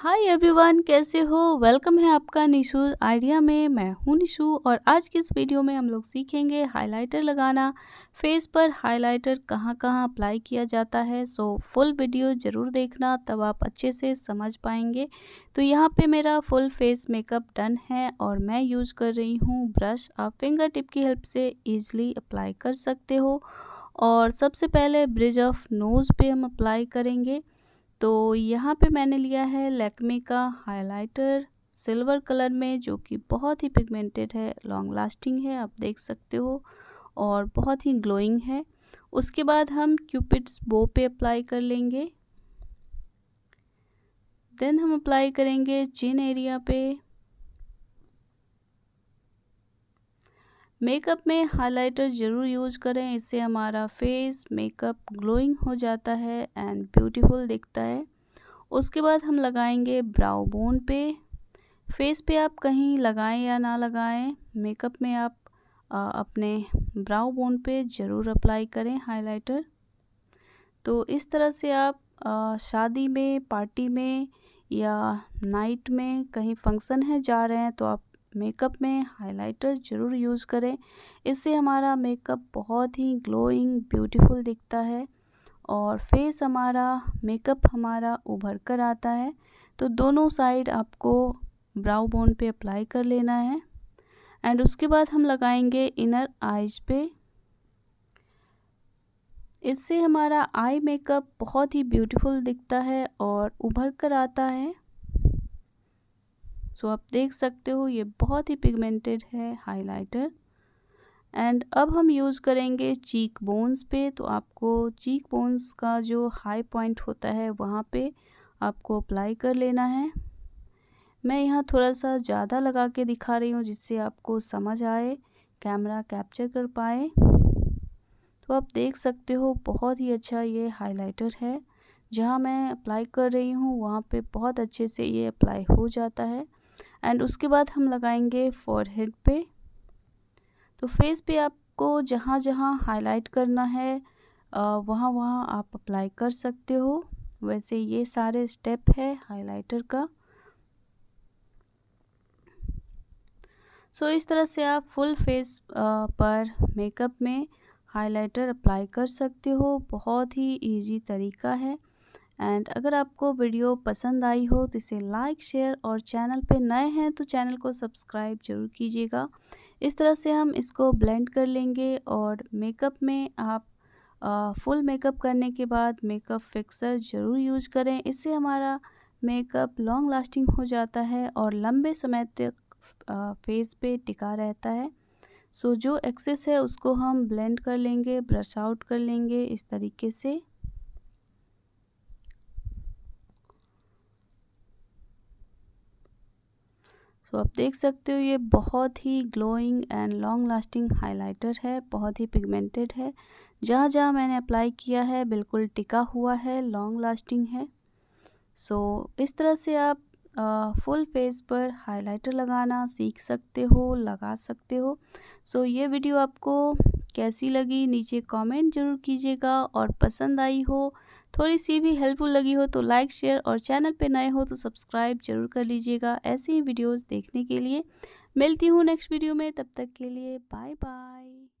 hi everyone कैसे हो welcome है आपका निशु आइडिया में मैं हूँ निशु और आज की इस वीडियो में हम लोग सीखेंगे हाइलाइटर लगाना फेस पर हाइलाइटर कहाँ कहाँ अप्लाई किया जाता है सो फुल वीडियो ज़रूर देखना तब आप अच्छे से समझ पाएंगे तो यहाँ पे मेरा फुल फेस मेकअप डन है और मैं यूज़ कर रही हूँ ब्रश आप फिंगर टिप की हेल्प से ईजिली अप्लाई कर सकते हो और सबसे पहले ब्रिज ऑफ नोज़ पर हम अप्लाई करेंगे तो यहाँ पे मैंने लिया है लैक्मे का हाइलाइटर सिल्वर कलर में जो कि बहुत ही पिगमेंटेड है लॉन्ग लास्टिंग है आप देख सकते हो और बहुत ही ग्लोइंग है उसके बाद हम क्यूपिड्स बो पे अप्लाई कर लेंगे देन हम अप्लाई करेंगे चिन एरिया पे मेकअप में हाइलाइटर ज़रूर यूज़ करें इससे हमारा फेस मेकअप ग्लोइंग हो जाता है एंड ब्यूटीफुल दिखता है उसके बाद हम लगाएंगे ब्राउ बोन पे फेस पे आप कहीं लगाएं या ना लगाएं मेकअप में आप आ, अपने ब्राउ बोन पे ज़रूर अप्लाई करें हाइलाइटर तो इस तरह से आप आ, शादी में पार्टी में या नाइट में कहीं फंक्शन है जा रहे हैं तो आप मेकअप में हाइलाइटर ज़रूर यूज़ करें इससे हमारा मेकअप बहुत ही ग्लोइंग ब्यूटीफुल दिखता है और फेस हमारा मेकअप हमारा उभर कर आता है तो दोनों साइड आपको ब्राउ बोन पे अप्लाई कर लेना है एंड उसके बाद हम लगाएंगे इनर आइज पे इससे हमारा आई मेकअप बहुत ही ब्यूटीफुल दिखता है और उभर कर आता है सो आप देख सकते हो ये बहुत ही पिगमेंटेड है हाइलाइटर एंड अब हम यूज़ करेंगे चीक बोन्स पे तो आपको चीक बोन्स का जो हाई पॉइंट होता है वहाँ पे आपको अप्लाई कर लेना है मैं यहाँ थोड़ा सा ज़्यादा लगा के दिखा रही हूँ जिससे आपको समझ आए कैमरा कैप्चर कर पाए तो आप देख सकते हो बहुत ही अच्छा ये हाइलाइटर है जहाँ मैं अप्लाई कर रही हूँ वहाँ पे बहुत अच्छे से ये अप्लाई हो जाता है एंड उसके बाद हम लगाएंगे फॉरहेड पे तो फेस पे आपको जहाँ जहाँ हाईलाइट करना है वहाँ वहाँ आप अप्लाई कर सकते हो वैसे ये सारे स्टेप है हाइलाइटर का सो so, इस तरह से आप फुल फेस पर मेकअप में हाइलाइटर अप्लाई कर सकते हो बहुत ही इजी तरीका है एंड अगर आपको वीडियो पसंद आई हो तो इसे लाइक शेयर और चैनल पे नए हैं तो चैनल को सब्सक्राइब जरूर कीजिएगा इस तरह से हम इसको ब्लेंड कर लेंगे और मेकअप में आप आ, फुल मेकअप करने के बाद मेकअप फिक्सर ज़रूर यूज़ करें इससे हमारा मेकअप लॉन्ग लास्टिंग हो जाता है और लंबे समय तक फेस पे टिका रहता है सो so, जो एक्सेस है उसको हम ब्लेंड कर लेंगे ब्रश आउट कर लेंगे इस तरीके से सो आप देख सकते हो ये बहुत ही glowing and long lasting highlighter है बहुत ही पिगमेंटेड है जहाँ जहाँ मैंने अप्लाई किया है बिल्कुल टिका हुआ है लॉन्ग लास्टिंग है सो so, इस तरह से आप फुल फेस पर हाइलाइटर लगाना सीख सकते हो लगा सकते हो सो so, ये वीडियो आपको कैसी लगी नीचे कमेंट जरूर कीजिएगा और पसंद आई हो थोड़ी सी भी हेल्पफुल लगी हो तो लाइक शेयर और चैनल पे नए हो तो सब्सक्राइब जरूर कर लीजिएगा ऐसे ही वीडियोस देखने के लिए मिलती हूँ नेक्स्ट वीडियो में तब तक के लिए बाय बाय